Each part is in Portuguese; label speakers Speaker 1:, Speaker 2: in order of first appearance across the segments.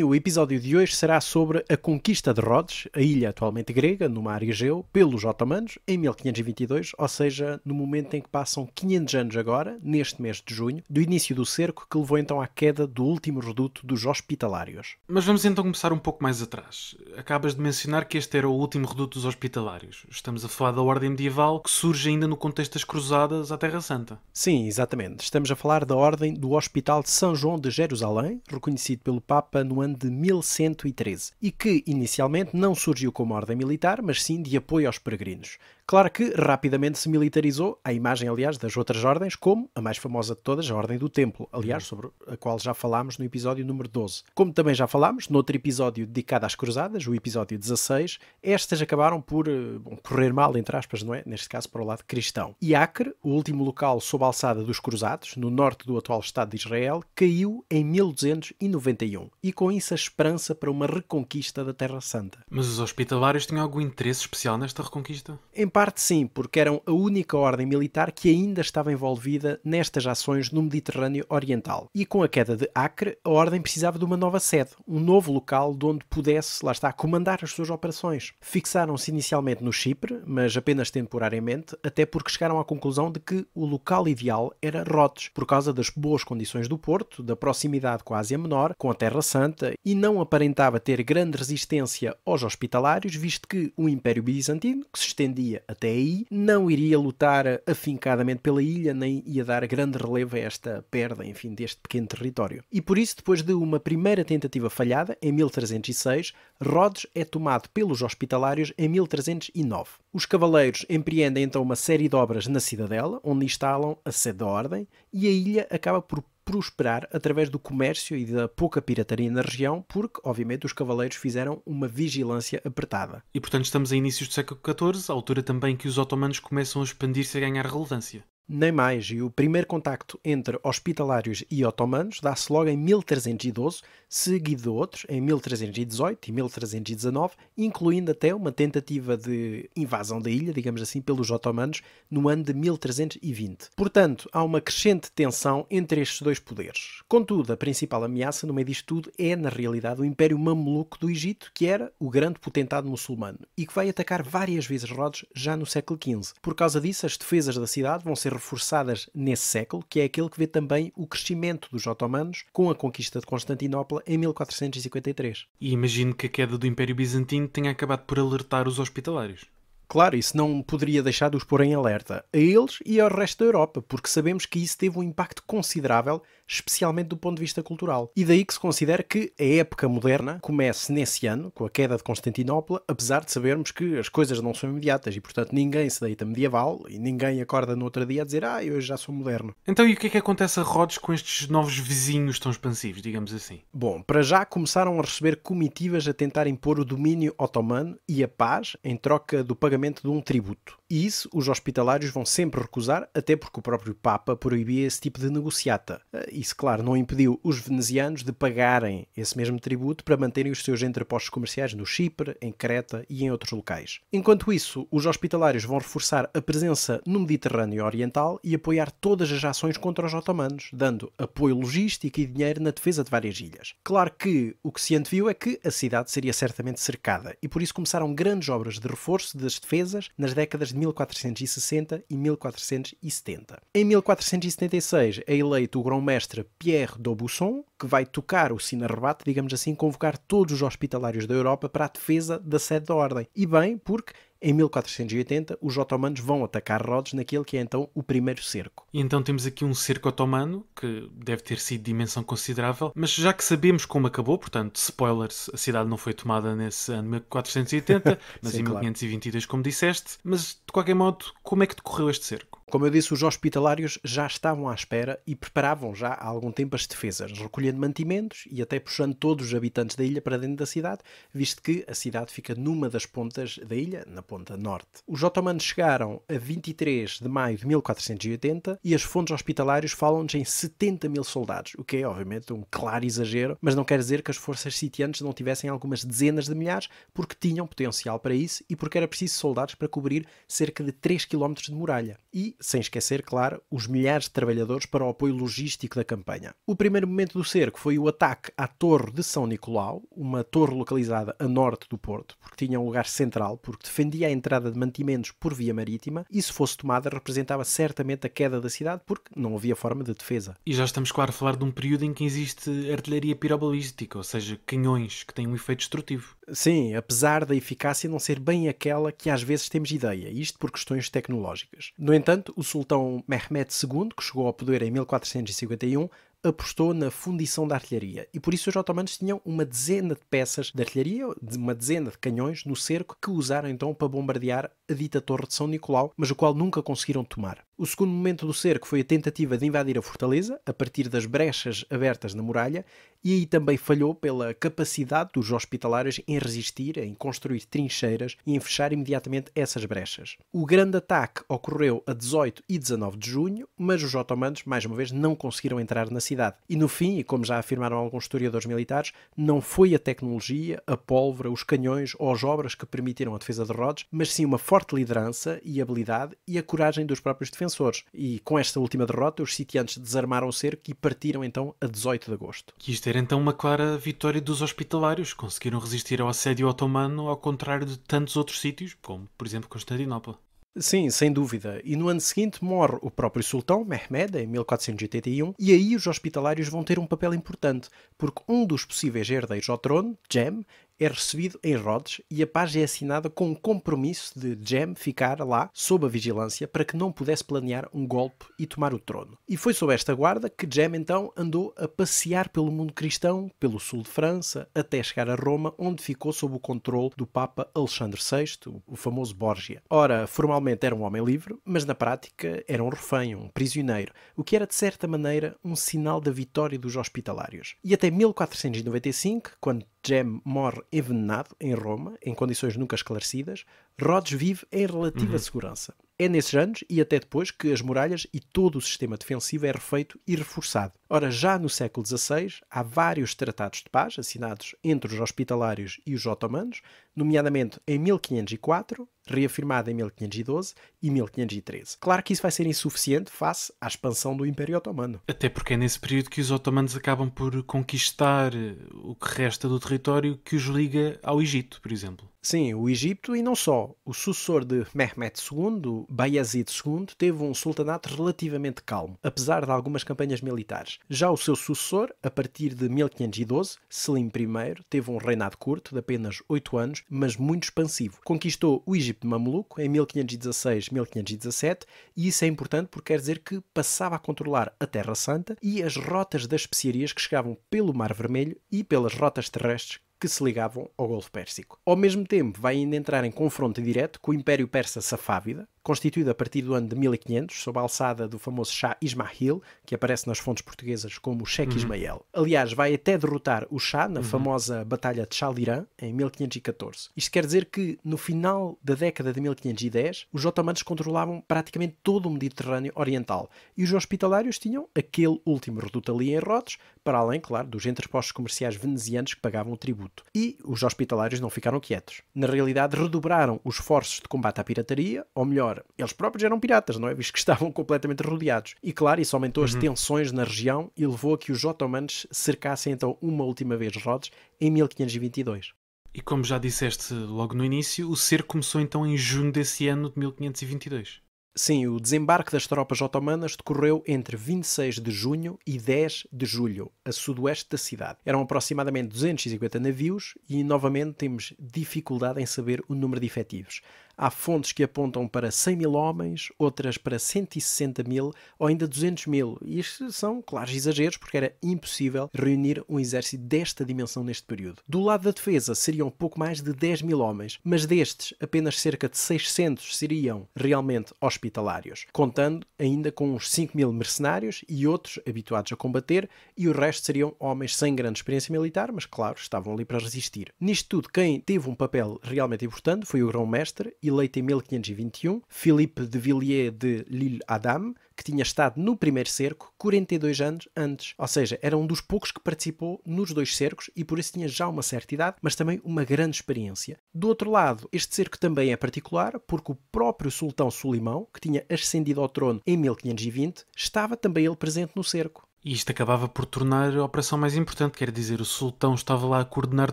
Speaker 1: O episódio de hoje será sobre a conquista de Rhodes, a ilha atualmente grega, no mar Egeu, pelos otomanos em 1522, ou seja, no momento em que passam 500 anos agora, neste mês de junho, do início do cerco que levou então à queda do último reduto dos hospitalários.
Speaker 2: Mas vamos então começar um pouco mais atrás. Acabas de mencionar que este era o último reduto dos hospitalários. Estamos a falar da ordem medieval que surge ainda no contexto das cruzadas à Terra Santa. Sim,
Speaker 1: exatamente. Estamos a falar da ordem do Hospital de São João de Jerusalém, reconhecido pelo Papa no ano de 1113 e que, inicialmente, não surgiu como ordem militar, mas sim de apoio aos peregrinos, Claro que rapidamente se militarizou, à imagem, aliás, das outras ordens, como a mais famosa de todas, a Ordem do Templo, aliás, hum. sobre a qual já falámos no episódio número 12. Como também já falámos, noutro episódio dedicado às Cruzadas, o episódio 16, estas acabaram por eh, bom, correr mal, entre aspas, não é? Neste caso, para o lado cristão. E Acre, o último local sob a alçada dos Cruzados, no norte do atual Estado de Israel, caiu em 1291 e com isso a esperança para uma reconquista da Terra Santa.
Speaker 2: Mas os hospitalários tinham algum interesse especial nesta reconquista?
Speaker 1: Em parte sim, porque eram a única ordem militar que ainda estava envolvida nestas ações no Mediterrâneo Oriental. E com a queda de Acre, a ordem precisava de uma nova sede, um novo local de onde pudesse, lá está, comandar as suas operações. Fixaram-se inicialmente no Chipre, mas apenas temporariamente, até porque chegaram à conclusão de que o local ideal era Rhodes, por causa das boas condições do porto, da proximidade com a Ásia Menor, com a Terra Santa, e não aparentava ter grande resistência aos hospitalários, visto que o Império Bizantino, que se estendia até aí, não iria lutar afincadamente pela ilha, nem ia dar grande relevo a esta perda, enfim, deste pequeno território. E por isso, depois de uma primeira tentativa falhada, em 1306, Rhodes é tomado pelos hospitalários em 1309. Os cavaleiros empreendem então uma série de obras na cidadela, onde instalam a sede da ordem, e a ilha acaba por prosperar através do comércio e da pouca pirataria na região, porque, obviamente, os cavaleiros fizeram uma vigilância apertada.
Speaker 2: E, portanto, estamos a inícios do século XIV, altura também que os otomanos começam a expandir-se e a ganhar relevância.
Speaker 1: Nem mais, e o primeiro contacto entre hospitalários e otomanos dá-se logo em 1312, seguido de outros em 1318 e 1319, incluindo até uma tentativa de invasão da ilha, digamos assim, pelos otomanos no ano de 1320. Portanto, há uma crescente tensão entre estes dois poderes. Contudo, a principal ameaça no meio disto tudo é, na realidade, o Império Mameluco do Egito, que era o grande potentado muçulmano e que vai atacar várias vezes Rhodes já no século XV. Por causa disso, as defesas da cidade vão ser ser reforçadas nesse século, que é aquele que vê também o crescimento dos otomanos com a conquista de Constantinopla em 1453.
Speaker 2: E imagino que a queda do Império Bizantino tenha acabado por alertar os hospitalários.
Speaker 1: Claro, isso não poderia deixar de os pôr em alerta, a eles e ao resto da Europa, porque sabemos que isso teve um impacto considerável, especialmente do ponto de vista cultural. E daí que se considera que a época moderna comece nesse ano, com a queda de Constantinopla, apesar de sabermos que as coisas não são imediatas e, portanto, ninguém se deita medieval e ninguém acorda no outro dia a dizer ah, eu já sou moderno.
Speaker 2: Então, e o que é que acontece a Rhodes com estes novos vizinhos tão expansivos, digamos assim? Bom, para já começaram
Speaker 1: a receber comitivas a tentar impor o domínio otomano e a paz em troca do pagamento pagamento de um tributo. E isso os hospitalários vão sempre recusar, até porque o próprio Papa proibia esse tipo de negociata. Eh, isso, claro, não impediu os venezianos de pagarem esse mesmo tributo para manterem os seus entrepostos comerciais no Chipre, em Creta e em outros locais. Enquanto isso, os hospitalários vão reforçar a presença no Mediterrâneo Oriental e apoiar todas as ações contra os otomanos, dando apoio logístico e dinheiro na defesa de várias ilhas. Claro que o que se anteviu é que a cidade seria certamente cercada, e por isso começaram grandes obras de reforço das defesas nas décadas de 1460 e 1470. Em 1476 é eleito o grão-mestre Pierre d'Aubusson, que vai tocar o sino digamos assim, convocar todos os hospitalários da Europa para a defesa da sede da Ordem. E bem, porque em 1480, os otomanos vão atacar Rhodes naquele que é então o primeiro cerco.
Speaker 2: E então temos aqui um cerco otomano, que deve ter sido de dimensão considerável, mas já que sabemos como acabou, portanto, spoilers, a cidade não foi tomada nesse ano 1480, mas Sim, em 1522, claro. como disseste,
Speaker 1: mas de qualquer modo, como é que decorreu este cerco? Como eu disse, os hospitalários já estavam à espera e preparavam já há algum tempo as defesas, recolhendo mantimentos e até puxando todos os habitantes da ilha para dentro da cidade, visto que a cidade fica numa das pontas da ilha, na ponta norte. Os otomanos chegaram a 23 de maio de 1480 e as fontes hospitalários falam-nos em 70 mil soldados, o que é obviamente um claro exagero, mas não quer dizer que as forças sitiantes não tivessem algumas dezenas de milhares, porque tinham potencial para isso e porque era preciso soldados para cobrir cerca de 3 km de muralha. E sem esquecer, claro, os milhares de trabalhadores para o apoio logístico da campanha. O primeiro momento do cerco foi o ataque à Torre de São Nicolau, uma torre localizada a norte do Porto, porque tinha um lugar central, porque defendia a entrada de mantimentos por via marítima e, se fosse tomada, representava certamente a queda da cidade, porque não havia forma de defesa.
Speaker 2: E já estamos, claro, a falar de um período em que existe artilharia pirobalística, ou seja, canhões que têm um efeito destrutivo.
Speaker 1: Sim, apesar da eficácia não ser bem aquela que às vezes temos ideia, isto por questões tecnológicas. No entanto, o sultão Mehmed II, que chegou ao poder em 1451, apostou na fundição da artilharia e por isso os otomanos tinham uma dezena de peças de artilharia, uma dezena de canhões no cerco que usaram então para bombardear a dita torre de São Nicolau, mas o qual nunca conseguiram tomar. O segundo momento do cerco foi a tentativa de invadir a fortaleza, a partir das brechas abertas na muralha, e aí também falhou pela capacidade dos hospitalares em resistir, em construir trincheiras e em fechar imediatamente essas brechas. O grande ataque ocorreu a 18 e 19 de junho, mas os otomanos, mais uma vez, não conseguiram entrar na cidade. E no fim, e como já afirmaram alguns historiadores militares, não foi a tecnologia, a pólvora, os canhões ou as obras que permitiram a defesa de Rhodes, mas sim uma forte liderança e habilidade e a coragem dos próprios defensores defensores. E com esta última derrota, os sitiantes desarmaram o cerco e partiram então a 18 de agosto.
Speaker 2: Quis isto era então uma clara vitória dos hospitalários. Conseguiram resistir ao assédio otomano, ao contrário de tantos outros sítios, como por exemplo Constantinopla.
Speaker 1: Sim, sem dúvida. E no ano seguinte morre o próprio sultão, Mehmed, em 1481, e aí os hospitalários vão ter um papel importante, porque um dos possíveis herdeiros ao trono, Jem, é recebido em Rhodes e a paz é assinada com o compromisso de Jem ficar lá sob a vigilância para que não pudesse planear um golpe e tomar o trono. E foi sob esta guarda que Jem então andou a passear pelo mundo cristão, pelo sul de França, até chegar a Roma, onde ficou sob o controle do Papa Alexandre VI, o famoso Borgia. Ora, formalmente era um homem livre, mas na prática era um refém, um prisioneiro, o que era de certa maneira um sinal da vitória dos hospitalários. E até 1495, quando Jem morre envenenado em Roma, em condições nunca esclarecidas, Rhodes vive em relativa uhum. segurança. É nesses anos e até depois que as muralhas e todo o sistema defensivo é refeito e reforçado. Ora, já no século XVI, há vários tratados de paz assinados entre os hospitalários e os otomanos, nomeadamente em 1504, reafirmado em 1512 e 1513. Claro que isso vai ser insuficiente face à expansão do Império
Speaker 2: Otomano. Até porque é nesse período que os otomanos acabam por conquistar o que resta do território que os liga ao Egito, por
Speaker 1: exemplo. Sim, o Egito e não só. O
Speaker 2: sucessor de
Speaker 1: Mehmet II, Bayezid II, teve um sultanato relativamente calmo, apesar de algumas campanhas militares. Já o seu sucessor, a partir de 1512, Selim I, teve um reinado curto, de apenas 8 anos, mas muito expansivo. Conquistou o Egito mameluco em 1516-1517 e isso é importante porque quer dizer que passava a controlar a Terra Santa e as rotas das especiarias que chegavam pelo Mar Vermelho e pelas rotas terrestres que se ligavam ao Golfo Pérsico. Ao mesmo tempo, vai ainda entrar em confronto direto com o Império Persa Safávida, constituído a partir do ano de 1500, sob a alçada do famoso Shah Ismail, que aparece nas fontes portuguesas como o Sheikh uhum. Ismael. Aliás, vai até derrotar o Shah na uhum. famosa Batalha de Chaldiran em 1514. Isto quer dizer que, no final da década de 1510, os otomanos controlavam praticamente todo o Mediterrâneo Oriental e os hospitalários tinham aquele último reduto ali em Rhodes, para além, claro, dos entrepostos comerciais venezianos que pagavam o tributo. E os hospitalários não ficaram quietos. Na realidade, redobraram os esforços de combate à pirataria, ou melhor, eles próprios eram piratas, não é? Visto que estavam completamente rodeados. E claro, isso aumentou as uhum. tensões na região e levou a que os otomanos cercassem então uma última vez Rhodes em 1522.
Speaker 2: E como já disseste logo no início, o cerco começou então em junho desse ano de 1522.
Speaker 1: Sim, o desembarque das tropas otomanas decorreu entre 26 de junho e 10 de julho, a sudoeste da cidade. Eram aproximadamente 250 navios e, novamente, temos dificuldade em saber o número de efetivos. Há fontes que apontam para 100 mil homens, outras para 160 mil ou ainda 200 mil. E isto são claros exageros, porque era impossível reunir um exército desta dimensão neste período. Do lado da defesa seriam pouco mais de 10 mil homens, mas destes apenas cerca de 600 seriam realmente hospitalários, contando ainda com uns 5 mil mercenários e outros habituados a combater, e o resto seriam homens sem grande experiência militar, mas claro, estavam ali para resistir. Nisto tudo, quem teve um papel realmente importante foi o grão-mestre e eleito em 1521, Philippe de Villiers de lille adam que tinha estado no primeiro cerco 42 anos antes. Ou seja, era um dos poucos que participou nos dois cercos e por isso tinha já uma certa idade, mas também uma grande experiência. Do outro lado, este cerco também é particular porque o próprio sultão Sulimão, que tinha ascendido ao trono em 1520, estava também ele presente no cerco.
Speaker 2: E isto acabava por tornar a operação mais importante, quer dizer, o sultão estava lá a coordenar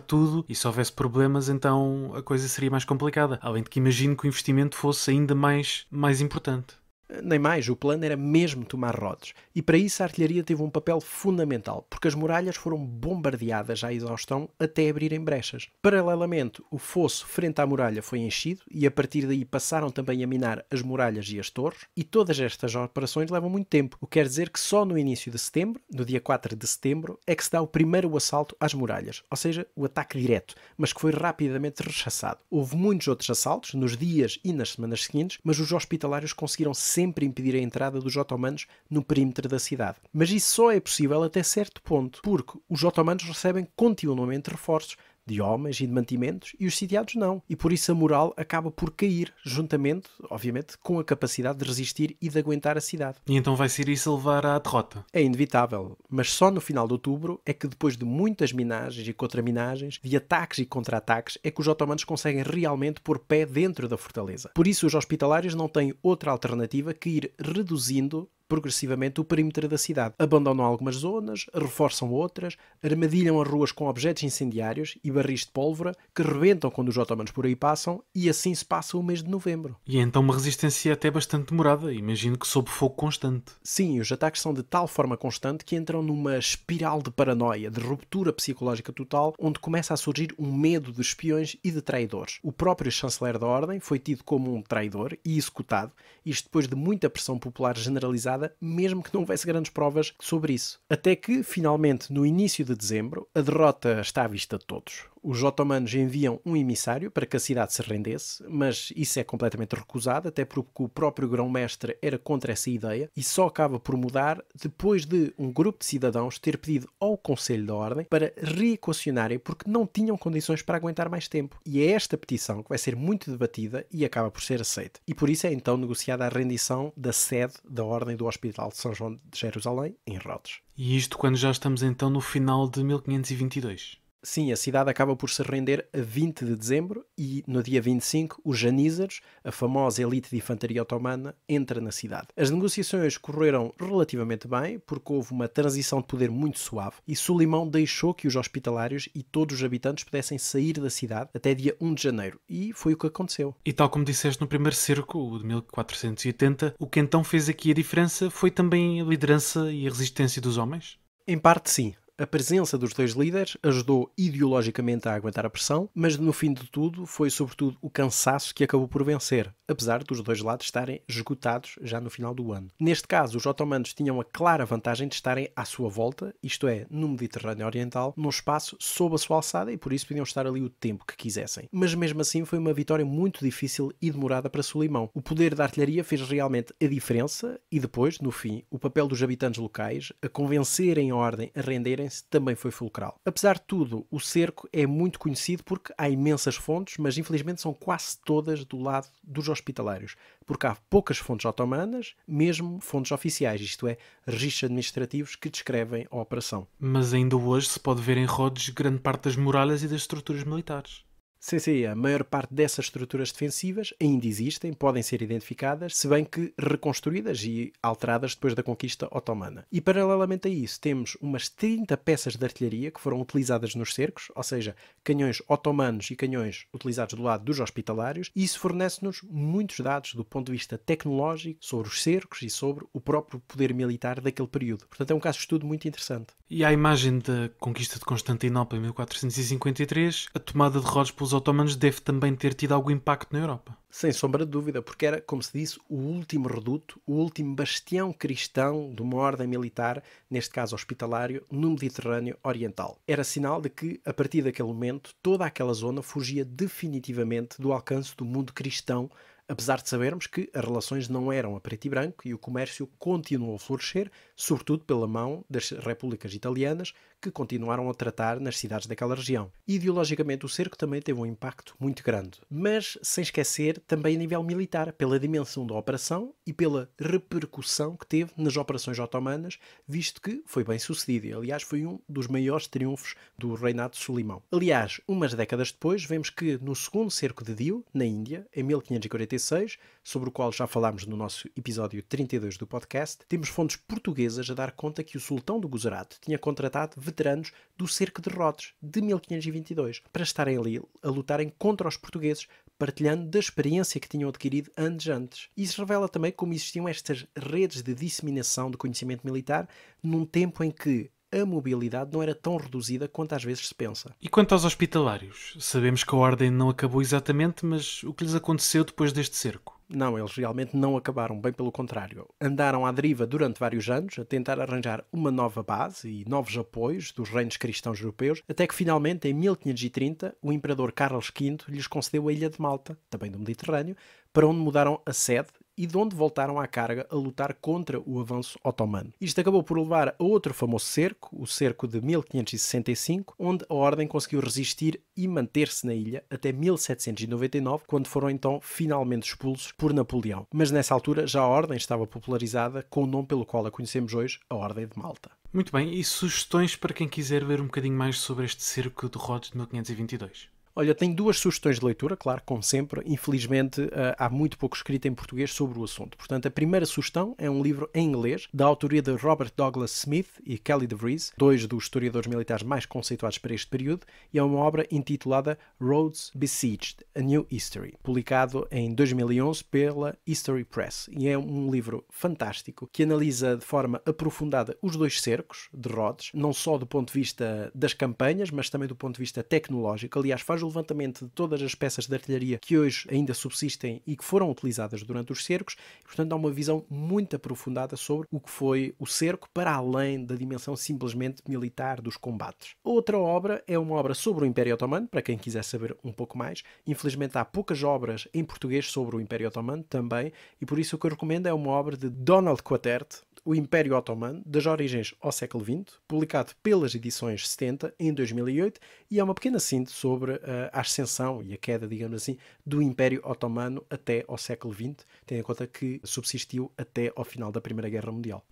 Speaker 2: tudo e se houvesse problemas, então a coisa seria mais complicada. Além de que imagino que o investimento fosse ainda mais, mais importante. Nem mais, o plano era mesmo tomar Rhodes. E para isso
Speaker 1: a artilharia teve um papel fundamental, porque as muralhas foram bombardeadas à exaustão até abrirem brechas. Paralelamente, o fosso frente à muralha foi enchido e a partir daí passaram também a minar as muralhas e as torres, e todas estas operações levam muito tempo, o que quer dizer que só no início de setembro, no dia 4 de setembro, é que se dá o primeiro assalto às muralhas, ou seja, o ataque direto, mas que foi rapidamente rechaçado. Houve muitos outros assaltos nos dias e nas semanas seguintes, mas os hospitalários conseguiram sempre impedir a entrada dos otomanos no perímetro da cidade. Mas isso só é possível até certo ponto, porque os otomanos recebem continuamente reforços de homens e de mantimentos, e os sitiados não. E por isso a moral acaba por cair, juntamente, obviamente, com a capacidade de resistir e de aguentar a cidade.
Speaker 2: E então vai ser isso a levar à derrota?
Speaker 1: É inevitável, mas só no final de outubro é que depois de muitas minagens e contraminagens, de ataques e contra-ataques, é que os otomanos conseguem realmente pôr pé dentro da fortaleza. Por isso os hospitalários não têm outra alternativa que ir reduzindo progressivamente o perímetro da cidade. Abandonam algumas zonas, reforçam outras, armadilham as ruas com objetos incendiários e barris de pólvora que rebentam quando os otomanos por aí passam e assim se passa o mês de novembro.
Speaker 2: E é então uma resistência até bastante demorada, imagino que sob fogo constante. Sim, os ataques são de tal
Speaker 1: forma constante que entram numa espiral de paranoia, de ruptura psicológica total, onde começa a surgir um medo de espiões e de traidores. O próprio chanceler da ordem foi tido como um traidor e executado, isto depois de muita pressão popular generalizada mesmo que não houvesse grandes provas sobre isso. Até que, finalmente, no início de dezembro, a derrota está à vista de todos os otomanos enviam um emissário para que a cidade se rendesse, mas isso é completamente recusado, até porque o próprio grão-mestre era contra essa ideia e só acaba por mudar depois de um grupo de cidadãos ter pedido ao Conselho da Ordem para reequacionarem porque não tinham condições para aguentar mais tempo. E é esta petição que vai ser muito debatida e acaba por ser aceita. E por isso é então negociada a rendição da sede da Ordem do Hospital de São João de Jerusalém,
Speaker 2: em Rhodes. E isto quando já estamos então no final de 1522.
Speaker 1: Sim, a cidade acaba por se render a 20 de dezembro e no dia 25 os janízaros, a famosa elite de infantaria otomana, entra na cidade. As negociações correram relativamente bem porque houve uma transição de poder muito suave e Sulimão deixou que os hospitalários e todos os habitantes pudessem sair da cidade até dia 1 de janeiro e foi o que aconteceu.
Speaker 2: E tal como disseste no primeiro cerco, o de 1480, o que então fez aqui a diferença foi também a liderança e a resistência dos homens?
Speaker 1: Em parte sim, a presença dos dois líderes ajudou ideologicamente a aguentar a pressão, mas no fim de tudo foi sobretudo o cansaço que acabou por vencer, apesar dos dois lados estarem esgotados já no final do ano. Neste caso, os otomanos tinham a clara vantagem de estarem à sua volta, isto é, no Mediterrâneo Oriental, num espaço sob a sua alçada e por isso podiam estar ali o tempo que quisessem. Mas mesmo assim foi uma vitória muito difícil e demorada para Sulimão. O poder da artilharia fez realmente a diferença e depois, no fim, o papel dos habitantes locais a convencerem a ordem a renderem também foi fulcral. Apesar de tudo, o cerco é muito conhecido porque há imensas fontes, mas infelizmente são quase todas do lado dos hospitalários. porque há poucas fontes otomanas, mesmo fontes oficiais, isto é, registros administrativos que descrevem a operação.
Speaker 2: Mas ainda hoje se pode ver em Rhodes grande parte das muralhas e das estruturas militares.
Speaker 1: Sim, sim, a maior parte dessas estruturas defensivas ainda existem, podem ser identificadas, se bem que reconstruídas e alteradas depois da conquista otomana. E paralelamente a isso, temos umas 30 peças de artilharia que foram utilizadas nos cercos, ou seja, canhões otomanos e canhões utilizados do lado dos hospitalários, e isso fornece-nos muitos dados do ponto de vista tecnológico sobre os cercos e sobre o próprio poder militar daquele período. Portanto, é um caso de estudo muito interessante
Speaker 2: e à imagem da conquista de Constantinopla em 1453, a tomada de Rhodes pelos otomanos deve também ter tido algum impacto na Europa.
Speaker 1: Sem sombra de dúvida, porque era, como se disse, o último reduto, o último bastião cristão de uma ordem militar, neste caso hospitalário, no Mediterrâneo Oriental. Era sinal de que, a partir daquele momento, toda aquela zona fugia definitivamente do alcance do mundo cristão apesar de sabermos que as relações não eram a preto e branco e o comércio continuou a florescer, sobretudo pela mão das repúblicas italianas, que continuaram a tratar nas cidades daquela região. Ideologicamente, o cerco também teve um impacto muito grande, mas sem esquecer também a nível militar, pela dimensão da operação e pela repercussão que teve nas operações otomanas, visto que foi bem sucedido e, aliás, foi um dos maiores triunfos do reinado de Sulimão. Aliás, umas décadas depois, vemos que no segundo cerco de Dio, na Índia, em 1546, sobre o qual já falámos no nosso episódio 32 do podcast, temos fontes portuguesas a dar conta que o sultão do Guzerat tinha contratado veteranos do cerco de Rodes de 1522 para estarem ali a lutarem contra os portugueses, partilhando da experiência que tinham adquirido anos antes. Isso revela também como existiam estas redes de disseminação de conhecimento militar num tempo em que a mobilidade não era tão reduzida quanto às vezes se pensa.
Speaker 2: E quanto aos hospitalários? Sabemos que a ordem não acabou exatamente, mas o que lhes aconteceu depois deste cerco?
Speaker 1: Não, eles realmente não acabaram, bem pelo contrário. Andaram à deriva durante vários anos a tentar arranjar uma nova base e novos apoios dos reinos cristãos europeus, até que finalmente, em 1530, o imperador Carlos V lhes concedeu a ilha de Malta, também do Mediterrâneo, para onde mudaram a sede e de onde voltaram à carga a lutar contra o avanço otomano. Isto acabou por levar a outro famoso cerco, o cerco de 1565, onde a ordem conseguiu resistir e manter-se na ilha até 1799, quando foram então finalmente expulsos por Napoleão. Mas nessa altura já a ordem estava popularizada com o nome pelo qual a conhecemos hoje, a Ordem de
Speaker 2: Malta. Muito bem, e sugestões para quem quiser ver um bocadinho mais sobre este cerco de Rhodes de 1522?
Speaker 1: Olha, tenho duas sugestões de leitura, claro, como sempre. Infelizmente, eh, há muito pouco escrito em português sobre o assunto. Portanto, a primeira sugestão é um livro em inglês, da autoria de Robert Douglas Smith e Kelly DeVries, dois dos historiadores militares mais conceituados para este período, e é uma obra intitulada Rhodes Besieged, A New History, publicado em 2011 pela History Press. E é um livro fantástico que analisa de forma aprofundada os dois cercos de Rhodes, não só do ponto de vista das campanhas, mas também do ponto de vista tecnológico. Aliás, faz o levantamento de todas as peças de artilharia que hoje ainda subsistem e que foram utilizadas durante os cercos, e, portanto, há uma visão muito aprofundada sobre o que foi o cerco para além da dimensão simplesmente militar dos combates. Outra obra é uma obra sobre o Império Otomano, para quem quiser saber um pouco mais. Infelizmente, há poucas obras em português sobre o Império Otomano também, e por isso o que eu recomendo é uma obra de Donald Quatert, o Império Otomano, das origens ao século XX, publicado pelas edições 70 em 2008, e é uma pequena síntese sobre eh, a ascensão e a queda, digamos assim, do Império Otomano até ao século XX, tendo em conta que subsistiu até ao final da Primeira Guerra Mundial.